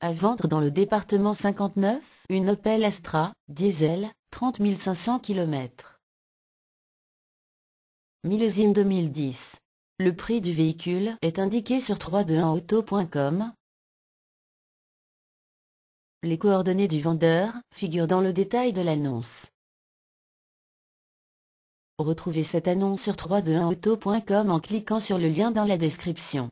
À vendre dans le département 59, une Opel Astra, diesel, 30 500 km. Millésime 2010. Le prix du véhicule est indiqué sur 321auto.com. Les coordonnées du vendeur figurent dans le détail de l'annonce. Retrouvez cette annonce sur 321auto.com en cliquant sur le lien dans la description.